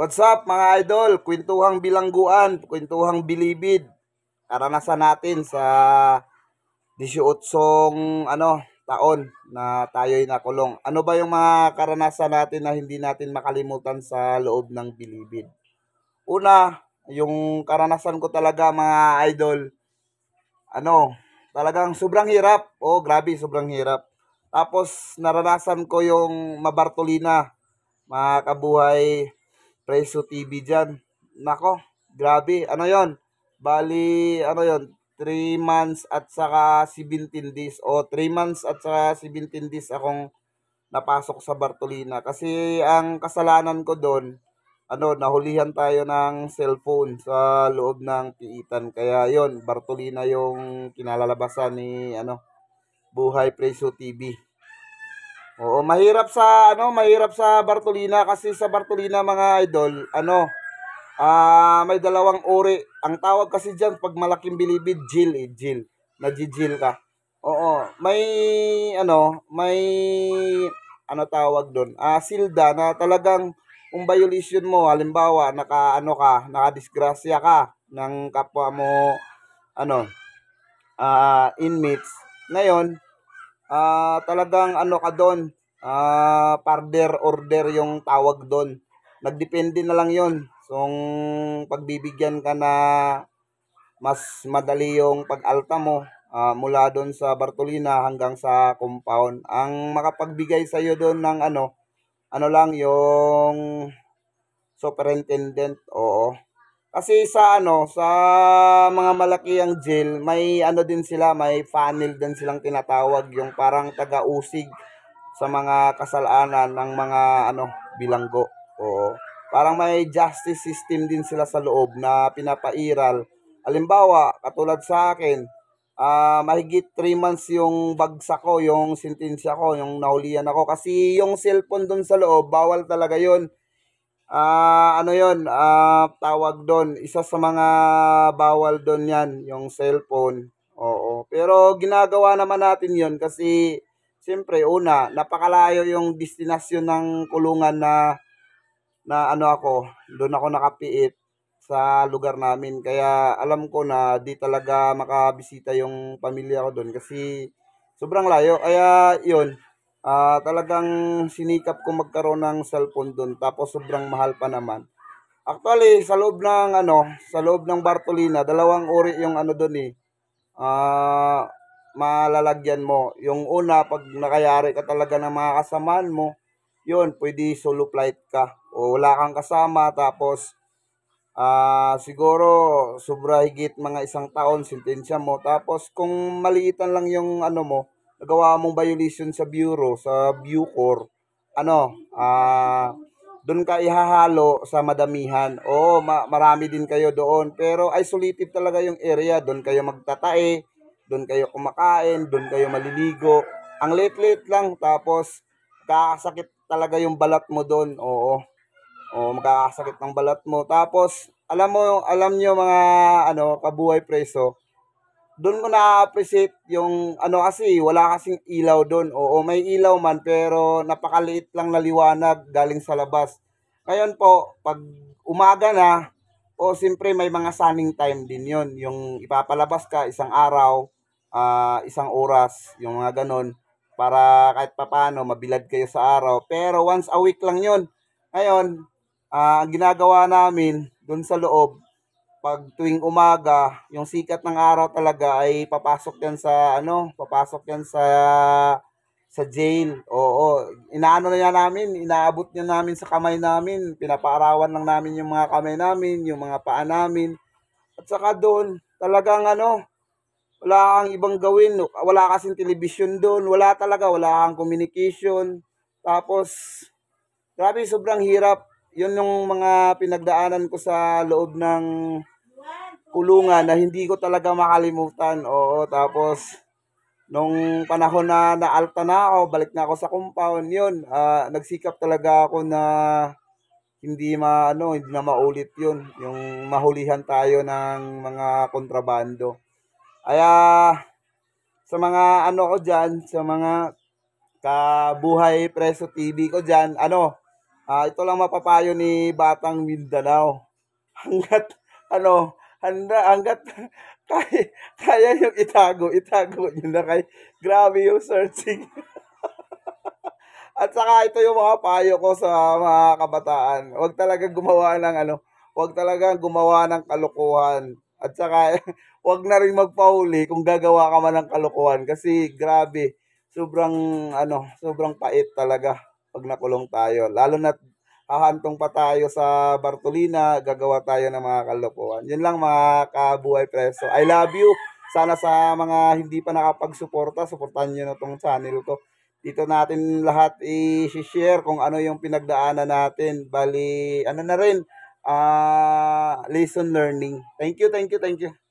What's up mga idol? Kwentuhang bilangguan, kwentuhang bilibid. Karanasan natin sa 18 ano, taon na tayo'y nakulong. Ano ba yung mga karanasan natin na hindi natin makalimutan sa loob ng bilibid? Una, yung karanasan ko talaga mga idol, ano, talagang sobrang hirap. Oh, grabe, sobrang hirap. Tapos naranasan ko yung mabartolina, mga kabuhay Preso TV dyan. Nako, grabe. Ano yon? Bali, ano yon? 3 months at saka 17 days. O, 3 months at saka 17 days akong napasok sa Bartolina. Kasi ang kasalanan ko doon, ano, nahulihan tayo ng cellphone sa loob ng piitan. Kaya yon Bartolina yung kinalalabasan ni, ano, Buhay Preso TV. Oo, mahirap sa ano, mahirap sa Bartolina kasi sa Bartolina mga idol, ano, ah uh, may dalawang uri. Ang tawag kasi diyan pag malaking bilibid, Jill, eh, Jill. Nagjijil ka. Oo, may ano, may ano tawag doon? Ah, uh, silda na talagang kung violation mo, halimbawa, naka ano ka, nakadisgrasya ka ng kapwa mo ano, ah uh, inmates. Ngayon, uh, talagang ano ka doon, uh, parder order yung tawag doon. Nagdepende na lang yon So, pagbibigyan ka na mas madali yung pag-alta mo uh, mula doon sa Bartolina hanggang sa compound. Ang makapagbigay sa iyo doon ng ano, ano lang yung superintendent, oo. Kasi sa ano, sa mga malaki ang jail, may ano din sila, may funnel din silang tinatawag, yung parang taga-usig sa mga kasalanan ng mga ano, bilanggo. Oo. Parang may justice system din sila sa loob na pinapairal. Halimbawa, katulad sa akin, uh, mahigit 3 months yung bagsak ko, yung sentensya ko, yung nahulian ako. Kasi yung cellphone doon sa loob, bawal talaga yon uh, ano yon uh, ah, tawag doon, isa sa mga bawal doon yan, yung cellphone. Oo. Pero ginagawa naman natin yon kasi siyempre una, napakalayo yung destinasyon ng kulungan na na ano ako, doon ako nakapiit sa lugar namin. Kaya alam ko na di talaga makabisita yung pamilya ko doon kasi sobrang layo. Kaya yun, uh, talagang sinikap ko magkaroon ng cellphone doon tapos sobrang mahal pa naman. Actually, sa loob ng ano, sa loob ng Bartolina, dalawang uri yung ano doon eh. Uh, malalagyan mo. Yung una, pag nakayari ka talaga ng mga kasamaan mo, yun, pwede solo flight ka. O wala kang kasama, tapos uh, siguro sobra higit mga isang taon, sentensya mo. Tapos kung maliitan lang yung ano mo, nagawa mong violation sa bureau, sa Bucor, ano, ah, doon ka ihahalo sa madamihan. Oo, ma- marami din kayo doon. Pero isolated talaga yung area. Doon kayo magtatae, doon kayo kumakain, doon kayo maliligo. Ang late-late lang, tapos kakasakit talaga yung balat mo doon. Oo. o makakasakit ng balat mo. Tapos, alam mo, alam nyo mga ano, kabuhay preso, doon ko na-appreciate yung ano kasi wala kasing ilaw doon. Oo, may ilaw man pero napakaliit lang na liwanag galing sa labas. Ngayon po, pag umaga na, o siyempre may mga sunning time din yon Yung ipapalabas ka isang araw, uh, isang oras, yung mga ganon. Para kahit papano, mabilad kayo sa araw. Pero once a week lang yon Ngayon, uh, ang ginagawa namin doon sa loob, pag tuwing umaga, yung sikat ng araw talaga ay papasok yan sa ano, papasok yan sa sa jail. Oo, inaano na yan namin, inaabot niya namin sa kamay namin, pinapaarawan lang namin yung mga kamay namin, yung mga paa namin. At saka doon, talagang ano, wala kang ibang gawin, wala kasing television doon, wala talaga, wala kang communication. Tapos, grabe, sobrang hirap. Yun yung mga pinagdaanan ko sa loob ng kulungan na hindi ko talaga makalimutan. Oo, tapos nung panahon na naalta na ako, balik na ako sa compound, yun, uh, nagsikap talaga ako na hindi maano, hindi na maulit 'yun, yung mahulihan tayo ng mga kontrabando. Kaya sa mga ano ko diyan, sa mga kabuhay preso TV ko diyan, ano, uh, ito lang mapapayo ni Batang Mindanao. Hanggat ano, handa hanggat kaya, kaya yung itago, itago nyo na kay grabe yung searching. At saka ito yung mga payo ko sa mga kabataan. Huwag talaga gumawa ng ano, huwag talaga gumawa ng kalokohan. At saka huwag na rin magpauli kung gagawa ka man ng kalokohan kasi grabe, sobrang ano, sobrang pait talaga pag nakulong tayo. Lalo na hahantong pa tayo sa Bartolina, gagawa tayo ng mga kalokohan. Yun lang mga kabuhay preso. I love you. Sana sa mga hindi pa nakapagsuporta, suportahan nyo na tong channel ko. Dito natin lahat i-share kung ano yung pinagdaanan natin. Bali, ano na rin, uh, lesson learning. Thank you, thank you, thank you.